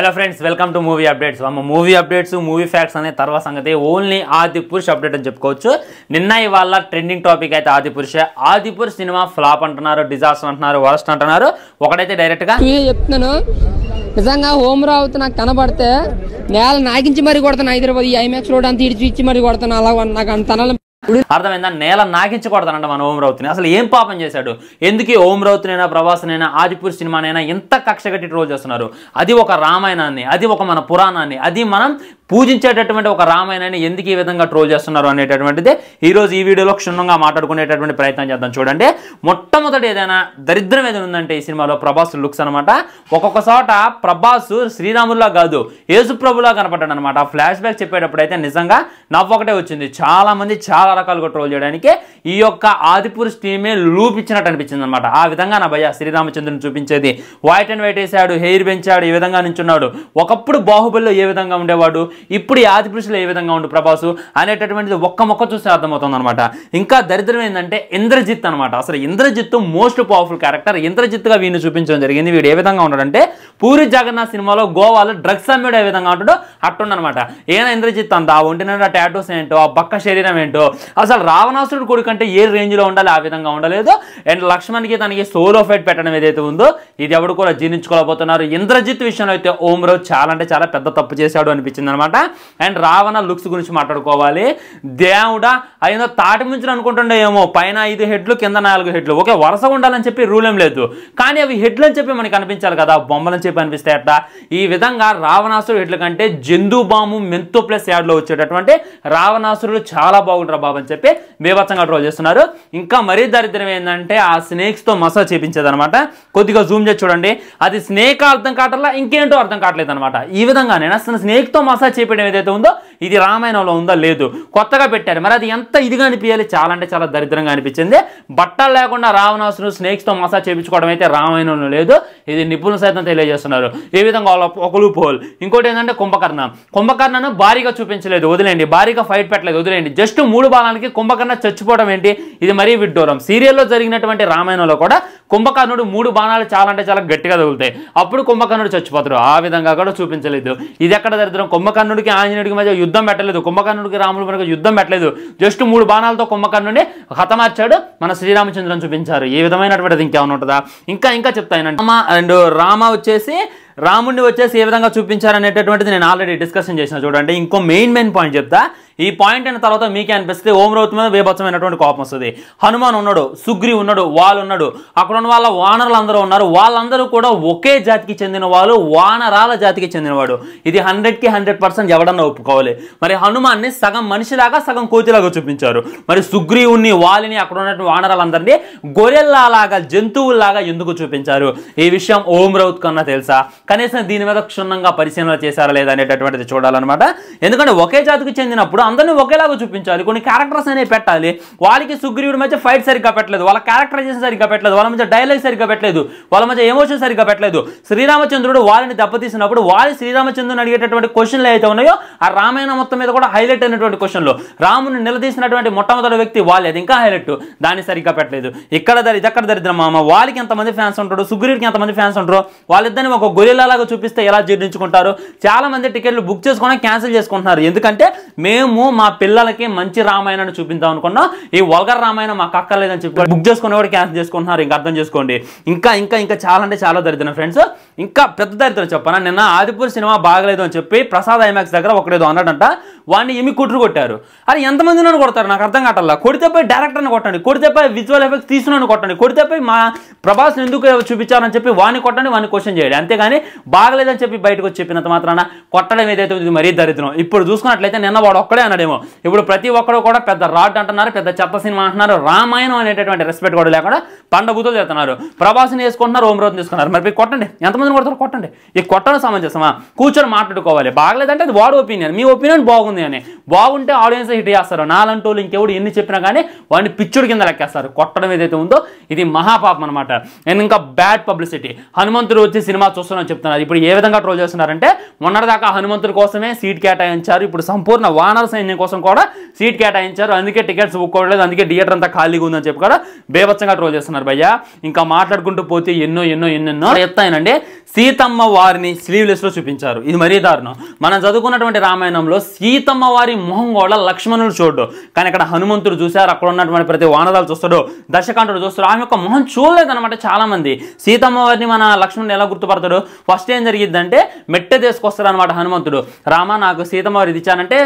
hello friends welcome to movie updates అమ్మ movie updates movie facts అనే తర్వాత సంగతి ఓన్లీ ఆది పురుష్ అప్డేట్ అని చెప్పుకోవచ్చు నిన్న ఇవాళ ట్రెండింగ్ టాపిక్ అయితే ఆది పురుషే ఆది పురుష్ సినిమా ఫ్లాప్ అంటున్నారు డిజాస్టర్ అంటున్నారు వరస్ట్ అంటున్నారు ఒకటైతే డైరెక్ట్గా ఇవే చెప్తున్నాను నిజంగా హోమ్ రావుతూ నాకు కనబడితే నేల నాకించి మరీ కొడతాను హైదరాబాద్ ఈ ఐమాక్స్ రోడ్ అంతా ఇడిచి ఇచ్చి మరీ కొడతాను అలా నాకు అంత అర్థమైందా నేల నాగించకూడదనంట మన ఓం రౌత్ని అసలు ఏం పాపం చేశాడు ఎందుకు ఓం రౌత్నైనా ప్రభాస్నైనా ఆదిపూర్ సినిమానైనా ఎంత కక్ష కట్టి ట్రోల్ చేస్తున్నారు అది ఒక రామాయణాన్ని అది ఒక మన పురాణాన్ని అది మనం పూజించేటటువంటి ఒక రామాయణాన్ని ఎందుకు ఈ విధంగా ట్రోల్ చేస్తున్నారు అనేటటువంటిది ఈరోజు ఈ వీడియోలో క్షుణ్ణంగా మాట్లాడుకునేటటువంటి ప్రయత్నం చేద్దాం చూడండి మొట్టమొదటి ఏదైనా దరిద్రం ఏదైనా ఉందంటే ఈ సినిమాలో ప్రభాస్ లుక్స్ అనమాట ఒక్కొక్క చోట ప్రభాస్ శ్రీరాముల్లా కాదు యేసుప్రభులా కనపడ్డాడు అనమాట ఫ్లాష్ బ్యాక్ చెప్పేటప్పుడు అయితే నిజంగా నవ్వొకటే వచ్చింది చాలామంది చాలా రకాలుగా ట్రోల్ చేయడానికి ఈ యొక్క ఆదిపురుష్ టీమే లూప్ ఇచ్చినట్టు అనిపించింది అనమాట ఆ విధంగా నా భయ శ్రీరామచంద్రుని చూపించేది వైట్ అండ్ వైట్ వేసాడు హెయిర్ పెంచాడు ఈ విధంగా నించున్నాడు ఒకప్పుడు బాహుబలిలో ఏ విధంగా ఉండేవాడు ఇప్పుడు ఈ ఆది పురుషులు ఏ విధంగా ఉండు ప్రభాసు అనేటటువంటిది ఒక్క మొక్క చూస్తే అర్థమవుతుంది అనమాట ఇంకా దరిద్రం ఏంటంటే ఇంద్రజిత్ అనమాట అసలు ఇంద్రజిత్ మోస్ట్ పవర్ఫుల్ క్యారెక్టర్ ఇంద్రజిత్గా వీడిని చూపించడం జరిగింది వీడు ఏ విధంగా ఉన్నాడంటే పూరి జగన్నాథ్ సినిమాలో గోవాలో డ్రగ్స్ అమ్మేడు ఏ విధంగా ఉంటాడో అనమాట ఏనా ఇంద్రజిత్ అంత ఆ ఒంటిన టాటూస్ ఏంటో ఆ బక్క శరీరం ఏంటో అసలు రావణాసురుడు అంటే ఏ రేంజ్లో ఉండాలి ఆ విధంగా ఉండలేదు అండ్ లక్ష్మణ్కి తనకి సోలో ఫైట్ పెట్టడం ఏదైతే ఉందో ఇది ఎవడు కూడా జీర్ణించుకోలేకపోతున్నారు ఇంద్రజిత్ విషయంలో అయితే ఓమ్రో చాలా అంటే చాలా పెద్ద తప్పు చేశాడు అనిపించింది అనమాట అనమాట అండ్ రావణ లుక్స్ గురించి మాట్లాడుకోవాలి దేవుడా అయినా తాటి నుంచి అనుకుంటుండే ఏమో పైన ఐదు హెడ్లు కింద నాలుగు హెడ్లు ఓకే వరుస ఉండాలని చెప్పి రూల్ ఏం లేదు కానీ అవి హెడ్లు అని చెప్పి మనకి అనిపించాలి కదా బొమ్మలని చెప్పి అనిపిస్తాయి అట్ట ఈ విధంగా రావణాసురుడు హెడ్లు కంటే జందు బాము మెంతు ప్లస్ యాడ్లో వచ్చేటటువంటి రావణాసురుడు చాలా బాగుంటారు బాబు అని చెప్పి బీభత్సంగా డ్రా చేస్తున్నారు ఇంకా మరీ దరిద్రం ఏంటంటే ఆ స్నేక్స్తో మసాజ్ అనమాట కొద్దిగా జూమ్ చేసి చూడండి అది స్నేక్ అర్థం కావట్లా ఇంకేంటో అర్థం కావట్లేదు అనమాట ఈ విధంగా నేను అసలు స్నేక్తో మసాజ్ చేపించడం ఏదైతే ఉందో ఇది రామాయణంలో ఉందా లేదు కొత్తగా పెట్టారు మరి అది ఎంత ఇదిగా అనిపించాలి చాలా అంటే చాలా దరిద్రంగా అనిపించింది బట్టలు లేకుండా రావణాసును స్నేక్స్తో మసాజ్ చేయించుకోవడం అయితే రామాయణంలో లేదు ఇది నిపుణులు సైతం తెలియజేస్తున్నారు ఏ విధంగా ఒకలు పోల్ ఇంకోటి ఏంటంటే కుంభకర్ణ కుంభకర్ణను భారీగా చూపించలేదు వదిలేండి భారీగా ఫైట్ పెట్టలేదు వదిలేండి జస్ట్ మూడు బాణాలకి కుంభకర్ణ చచ్చిపోవడం ఏంటి ఇది మరీ విడ్డూరం సీరియల్లో జరిగినటువంటి రామాయణంలో కూడా కుంభకర్ణుడు మూడు బాణాలు చాలా అంటే చాలా గట్టిగా తగులుతాయి అప్పుడు కుంభకర్ణుడు చచ్చిపోతారు ఆ విధంగా కూడా చూపించలేదు ఇది ఎక్కడ దరిద్రం కుంభకర్ణుడికి ఆంజనేయుడికి మధ్య యుద్ధం పెట్టలేదు కుంభకర్ణుడికి రాముడు మనకు యుద్ధం పెట్టలేదు జస్ట్ మూడు బాణాలతో కుంభకర్ణుడిని హతమార్చాడు మన శ్రీరామచంద్రం చూపించారు ఏ విధమైనటువంటిది ఇంకేమైనా ఉంటుందా ఇంకా ఇంకా చెప్తాను రామ అండ్ రామ వచ్చేసి రాముడిని వచ్చేసి ఏ విధంగా చూపించారనేటటువంటిది నేను ఆల్రెడీ డిస్కషన్ చేసిన చూడండి ఇంకో మెయిన్ మెయిన్ పాయింట్ చెప్తా ఈ పాయింట్ అయిన తర్వాత మీకే అనిపిస్తే ఓమరావతి మీద వేభత్సమైనటువంటి కోపం వస్తుంది హనుమాన్ ఉన్నాడు సుగ్రీవు ఉన్నాడు వాళ్ళు ఉన్నాడు అక్కడ ఉన్న వాళ్ళ వానరులు అందరూ ఉన్నారు వాళ్ళందరూ కూడా ఒకే జాతికి చెందిన వాళ్ళు వానరాల జాతికి చెందినవాడు ఇది హండ్రెడ్కి హండ్రెడ్ పర్సెంట్ ఎవడన్నా ఒప్పుకోవాలి మరి హనుమాన్ని సగం మనిషిలాగా సగం కోతిలాగా చూపించారు మరి సుగ్రీవుని వాలిని అక్కడ ఉన్నటువంటి వానరాలందరినీ గొరెల్లాగా జంతువుల్లాగా ఎందుకు చూపించారు ఈ విషయం ఓం రౌత్ కన్నా తెలుసా కనీసం దీని మీద క్షుణ్ణంగా పరిశీలన చేశారా లేదా అనేటటువంటిది చూడాలన్నమాట ఎందుకంటే ఒకే జాతికి చెందినప్పుడు ఇప్పుడు అందరినీ ఒకేలాగా చూపించాలి కొన్ని క్యారెక్టర్స్ అనేవి పెట్టాలి వాళ్ళకి సుగ్రీవుడి మధ్య ఫైట్ సరిగ్గా పెట్టలేదు వాళ్ళ క్యారెక్టరైజేషన్ సరిగ్గా పెట్టలేదు వాళ్ళ మధ్య డైలాగ్ సరిగ్గా పెట్టలేదు వాళ్ళ మధ్య ఎమోషన్ సరిగ్గా పెట్టలేదు శ్రీరామచంద్రుడు వారిని దెబ్బతీసినప్పుడు వారి శ్రీరామచంద్రుని అడిగేటటువంటి క్వశ్చన్లు అయితే ఉన్నాయో ఆ రామాయణ మొత్తం మీద కూడా హైలైట్ అయినటువంటి క్వశ్చన్లు రాముని నిలదీసినటువంటి మొట్టమొదటి వ్యక్తి వాళ్ళేది ఇంకా హైలైట్ దాన్ని సరిగ్గా పెట్టలేదు ఇక్కడ దరి ఇదక్కడ దరిద్రం మామ వాళ్ళకి ఎంతమంది ఫ్యాన్స్ ఉంటారు సుగ్రీవుడికి ఎంతమంది ఫ్యాన్స్ ఉంటారు వాళ్ళిద్దరిని ఒక గొరిలాగా చూపిస్తే ఎలా జీర్ణించుకుంటారు చాలా మంది టికెట్లు బుక్ చేసుకుని క్యాన్సిల్ చేసుకుంటున్నారు ఎందుకంటే మేము మేము మా పిల్లలకి మంచి రామాయణం చూపించాం అనుకున్నా ఈ వల్గర్ రామాయణం మాకు అక్కర్లేదని చెప్పి బుక్ చేసుకునే కూడా క్యాన్సిల్ చేసుకుంటున్నారు ఇంకా అర్థం చేసుకోండి ఇంకా ఇంకా ఇంకా చాలా అంటే చాలా దరిద్రం ఫ్రెండ్స్ ఇంకా పెద్ద దరిద్రం చెప్పాను నిన్న ఆదిపూర్ సినిమా బాగలేదు అని చెప్పి ప్రసాద్ ఐమాక్స్ దగ్గర ఒకటేదో అన్నాడంట వాడిని ఏమి కుట్రు కొట్టారు అరే ఎంతమంది నన్ను కొడతారు నాకు అర్థం కావట్లా కొడితేపై డైరెక్టర్ని కొట్టండి కొడితేపై విజువల్ ఎఫెక్ట్స్ తీసుకున్నాను కొట్టండి కొడితేపై మా ప్రభాస్ ఎందుకు చూపించారని చెప్పి వాడిని కొట్టండి వాడిని క్వశ్చన్ చేయండి అంతేగాని బాగలేదని చెప్పి బయటకు వచ్చి చెప్పినంత మాత్రాన కొట్టడం ఏదైతే ఉంది మరీ దరిద్రం ఇప్పుడు చూసుకున్నట్లయితే నిన్న వాడు ఒక్కడే అన్నాడేమో ఇప్పుడు ప్రతి ఒక్కరు కూడా పెద్ద రాడ్ అంటున్నారు పెద్ద చెత్త సినిమా అంటున్నారు రామాయణం అనేటటువంటి రెస్పెక్ట్ కూడా లేకుండా పండబూతులు చేస్తున్నారు ప్రభాస్ని వేసుకుంటున్నారు ఓమరావుని తీసుకున్నారు మరి కొట్టండి ఎంతమంది కొడతారు కొట్టండి ఈ కొట్టడం సమంజసమా కూర్చొని మాట్లాడుకోవాలి బాగలేదంటే అది వాడు ఒపీనియన్ మీ ఒపీనియన్ బాగుంది బాగుంది అని బాగుంటే ఆడియన్స్ హిట్ చేస్తారు నాలంటూ ఇంకెవడు ఎన్ని చెప్పినా కానీ వాడిని పిచ్చుడు కింద లెక్కేస్తారు కొట్టడం ఏదైతే ఉందో ఇది మహాపాపం అనమాట నేను ఇంకా బ్యాడ్ పబ్లిసిటీ హనుమంతుడు వచ్చి సినిమా చూస్తున్నాను చెప్తున్నారు ఇప్పుడు ఏ విధంగా ట్రోల్ చేస్తున్నారంటే మొన్నటిదాకా హనుమంతుడి కోసమే సీట్ కేటాయించారు ఇప్పుడు సంపూర్ణ వానర సైన్యం కోసం కూడా సీట్ కేటాయించారు అందుకే టికెట్స్ ఒప్పుకోవట్లేదు అందుకే థియేటర్ అంతా ఖాళీగా ఉందని చెప్పి కూడా బేవచ్చంగా ట్రోల్ చేస్తున్నారు భయ్య ఇంకా మాట్లాడుకుంటూ పోతే ఎన్నో ఎన్నో ఎన్నెన్నో ఎత్తాయినండి సీతమ్మ వారిని స్లీవ్లెస్లో చూపించారు ఇది మరీ దారుణం మనం చదువుకున్నటువంటి రామాయణంలో సీత సీతమ్మ వారి మొహం కూడా లక్ష్మణుడు చూడు కానీ అక్కడ హనుమంతుడు చూశారు అక్కడ ఉన్నటువంటి ప్రతి వానదాలు చూస్తాడు దశకాంతుడు చూస్తాడు ఆమె యొక్క మొహం చూడలేదనమాట చాలామంది సీతమ్మ వారిని మన లక్ష్మణుడు ఎలా గుర్తుపడతాడు ఫస్ట్ ఏం జరిగిద్దంటే మెట్టె తీసుకొస్తాడు అనమాట హనుమంతుడు రామ నాకు సీతమ్మ వారి ఇది ఇచ్చానంటే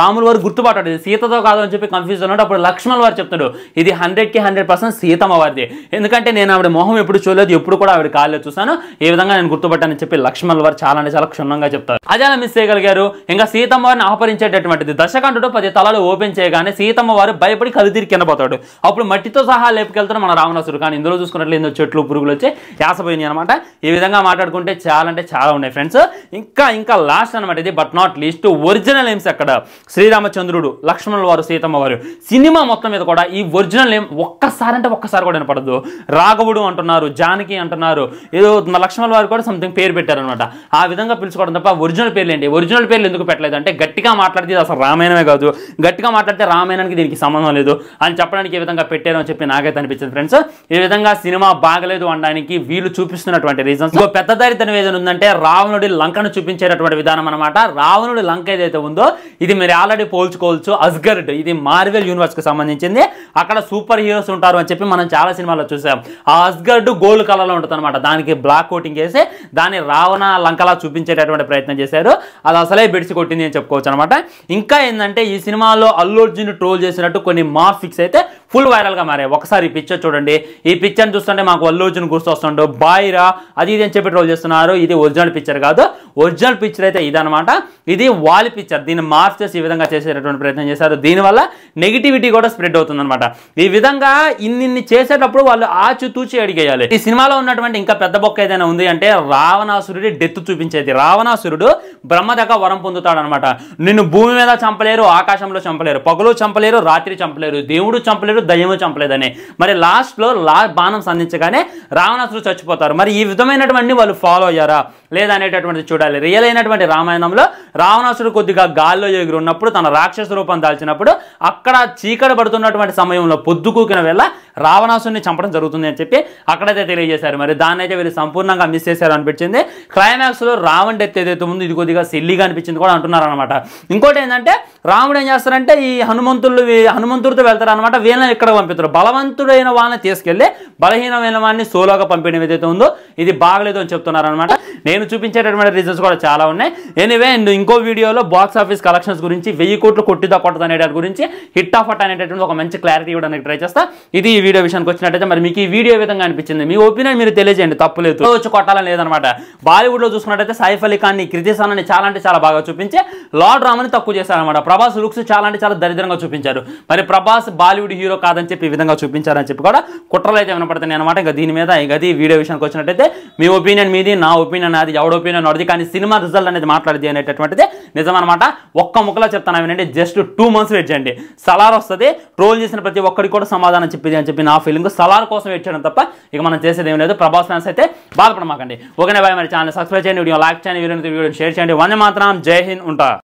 రాముల వారు గుర్తుపట్టాడు ఇది సీతతో కాదు అని చెప్పి కన్ఫ్యూజ్ ఉన్నాడు అప్పుడు లక్ష్మణ్ వారు చెప్తాడు ఇది హండ్రెడ్కి హండ్రెడ్ పర్సెంట్ సీతమ్మ వారిది ఎందుకంటే నేను ఆవిడ మొహం ఎప్పుడు చూడలేదు ఎప్పుడు కూడా ఆవిడ కాలేదు చూసాను ఏ విధంగా నేను గుర్తుపట్టానని చెప్పి లక్ష్మణ్ వారు చాలా అంటే చాలా క్షుణ్ణంగా చెప్తారు అదే మిస్ చేయగలిగారు ఇంకా సీతమ్మ వారిని కనిపించేటటువంటిది దశకంఠుడు పది తలలు ఓపెన్ చేయగానే సీతమ్మ వారు భయపడి కలుతీరి కింద పోతాడు అప్పుడు మట్టితో సహా లేపుకెళ్తాడు మన రావణాసురుడు కానీ ఇందులో చూసుకున్నట్లు ఏందో చెట్లు పురుగులు వచ్చి యాసపోయినాయి అనమాట ఈ విధంగా మాట్లాడుకుంటే చాలా అంటే చాలా ఉన్నాయి ఫ్రెండ్స్ ఇంకా ఇంకా లాస్ట్ అనమాట ఇది but not least original names అక్కడ శ్రీరామచంద్రుడు లక్ష్మణుల వారు సీతమ్మ వారు సినిమా మొత్తం మీద కూడా ఈ ఒరిజినల్ నేమ్ ఒక్కసారి అంటే ఒక్కసారి కూడా వినపడదు రాఘవుడు అంటున్నారు జానకి అంటున్నారు ఏదో లక్ష్మణుల వారు కూడా సంథింగ్ పేరు పెట్టారనమాట ఆ విధంగా పిలుచుకోవడం తప్ప ఒరిజినల్ పేర్లు ఏంటి ఒరిజినల్ పేర్లు ఎందుకు పెట్టలేదు అంటే గట్టిగా మాట్లాడు మాట్లాడితే అసలు రామాయణమే కాదు గట్టిగా మాట్లాడితే రామాయణానికి దీనికి సంబంధం లేదు అని చెప్పడానికి ఏ విధంగా పెట్టారు అని చెప్పి నాకైతే అనిపించింది ఫ్రెండ్స్ ఈ విధంగా సినిమా బాగలేదు అనడానికి వీళ్ళు చూపిస్తున్నటువంటి రీజన్స్ ఇంకో పెద్ద దరిద్రం ఏదైనా ఉందంటే రావణుడి లంకను చూపించేటటువంటి విధానం అనమాట రావణుడి లంక ఏదైతే ఉందో ఇది మీరు ఆల్రెడీ పోల్చుకోవచ్చు అస్గర్డ్ ఇది మార్వెల్ యూనివర్స్కి సంబంధించింది అక్కడ సూపర్ హీరోస్ ఉంటారు అని చెప్పి మనం చాలా సినిమాల్లో చూసాం ఆ అస్గర్డ్ గోల్డ్ కలర్లో ఉంటుంది అనమాట దానికి బ్లాక్ కోటింగ్ వేసి దాన్ని రావణ లంకలా చూపించేటటువంటి ప్రయత్నం చేశారు అది అసలే బెడిసి కొట్టింది అని చెప్పుకోవచ్చు అనమాట ఇంకా ఏంటంటే ఈ సినిమాలో అల్లు అర్జున్ ట్రోల్ చేసినట్టు కొన్ని మా ఫిక్స్ అయితే ఫుల్ వైరల్గా మారాయి ఒకసారి ఈ పిక్చర్ చూడండి ఈ పిక్చర్ చూస్తుంటే మాకు అల్లు అర్జున్ గుర్తొస్తుండో బాయిరా అది ఇది అని చెప్పి ట్రోల్ చేస్తున్నారు ఇది ఒరిజినల్ పిక్చర్ కాదు ఒరిజినల్ పిక్చర్ అయితే ఇదనమాట ఇది వాల్ పిక్చర్ దీన్ని చేసి ఈ విధంగా చేసేటటువంటి ప్రయత్నం చేశారు దీనివల్ల నెగిటివిటీ కూడా స్ప్రెడ్ అనమాట ఈ విధంగా ఇన్ని చేసేటప్పుడు వాళ్ళు ఆచితూచి అడిగేయాలి ఈ సినిమాలో ఉన్నటువంటి ఇంకా పెద్ద బొక్క ఏదైనా ఉంది అంటే రావణాసురుడి డెత్ చూపించేది రావణాసురుడు బ్రహ్మ దగ్గర వరం పొందుతాడనమాట నిన్ను భూమి మీద చంపలేరు ఆకాశంలో చంపలేరు పగలు చంపలేరు రాత్రి చంపలేరు దేవుడు చంపలేరు దయ్యము చంపలేదని మరి లాస్ట్లో లా బాణం సంధించగానే రావణాసులు చచ్చిపోతారు మరి ఈ విధమైనటువంటి వాళ్ళు ఫాలో అయ్యారా లేదనేటటువంటిది చూడాలి రియల్ అయినటువంటి రామాయణంలో రావణాసుడు కొద్దిగా గాల్లో ఎగురు ఉన్నప్పుడు తన రాక్షస రూపం దాల్చినప్పుడు అక్కడ చీకటి పడుతున్నటువంటి సమయంలో పొద్దుకూకిన వేళ రావణాసుని చంపడం జరుగుతుంది అని చెప్పి అక్కడైతే తెలియజేశారు మరి దాన్నైతే వీళ్ళు సంపూర్ణంగా మిస్ చేశారు అనిపించింది క్లైమాక్స్లో రావణ్ డెత్ ఏదైతే ఉందో ఇది కొద్దిగా సిల్లిగా అనిపించింది కూడా అంటున్నారు అనమాట ఇంకోటి ఏంటంటే రాముడు ఏం చేస్తారంటే ఈ హనుమంతులు హనుమంతుడితో వెళ్తారు అనమాట వీళ్ళని ఇక్కడ పంపిస్తారు బలవంతుడైన వాళ్ళని తీసుకెళ్లి బలహీనమైన వాడిని సోలోగా పంపించడం ఏదైతే ఉందో ఇది బాగలేదు అని చెప్తున్నారు అనమాట నేను చూపించేటటువంటి రీజన్స్ కూడా చాలా ఉన్నాయి ఎనివే ఇంకో వీడియోలో బాక్స్ ఆఫీస్ కలెక్షన్స్ గురించి వెయ్యి కోట్లు కొట్టిదా కొట్టదు దాని గురించి హిట్ ఆఫ్ అట్ అనేటటువంటి ఒక మంచి క్లారిటీ ఇవ్వడానికి ట్రై చేస్తా ఇది ఈ వీడియో విషయానికి వచ్చినట్టయితే మరి మీకు ఈ వీడియో విధంగా అనిపించింది మీ ఒపీనియన్ మీరు తెలియజేయండి తప్పులేదు వచ్చి కొట్టాలని లేదనమాట బాలీవుడ్లో చూసుకున్నట్టయితే సైఫ్ అలీ ఖాన్ని కృతిసానని ప్రభాస్ని చాలా అంటే చాలా బాగా చూపించి లార్డ్ రామని తక్కువ చేశారనమాట ప్రభాస్ లుక్స్ చాలా అంటే చాలా దరిద్రంగా చూపించారు మరి ప్రభాస్ బాలీవుడ్ హీరో కాదని చెప్పి ఈ విధంగా చూపించారని చెప్పి కూడా కుట్రలు అయితే వినపడుతున్నాయి అనమాట ఇంకా దీని మీద ఇంకా అది వీడియో విషయానికి వచ్చినట్టయితే మీ ఒపీనియన్ మీది నా ఒపీనియన్ అది ఎవడ ఒపీనియన్ అది కానీ సినిమా రిజల్ట్ అనేది మాట్లాడితే అనేటటువంటిది నిజమనమాట ఒక్క ముక్కలా చెప్తాను వినండి జస్ట్ టూ మంత్స్ వెయిట్ చేయండి సలార్ వస్తుంది ట్రోల్ చేసిన ప్రతి ఒక్కరికి కూడా సమాధానం చెప్పింది అని చెప్పి నా ఫీలింగ్ సలార్ కోసం వెయిట్ చేయడం తప్ప ఇక మనం చేసేది ఏం లేదు ప్రభాస్ ఫ్యాన్స్ అయితే బాధపడమాకండి ఓకేనా బాయ్ మరి ఛానల్ సబ్స్క్రైబ్ చేయండి వీడియో లైక్ చేయండి వీడియో షేర్ చేయండి వంద మాత్రం జై హింద్ ఉంటా